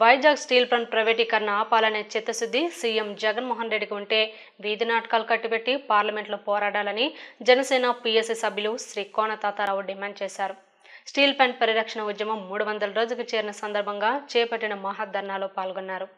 Vizag steel plant ప్రైవేటీకరణ ఆపాలనే చిత్తశుద్ధి CM Jaganmohan రెడ్డికి ఉంటే వీధి నాటకాలు కట్టిపెట్టి పార్లమెంట్లో పోరాడాలని జనసేన పీఎస్సీ సభ్యులు శ్రీ కోన తాతారావు డిమాండ్ చేశారు స్టీల్ ప్లాంట్ పరిరక్షణ ఉద్యమం మూడు వందల రోజుకు చేరిన సందర్భంగా చేపట్టిన మహాధర్నాలో పాల్గొన్నారు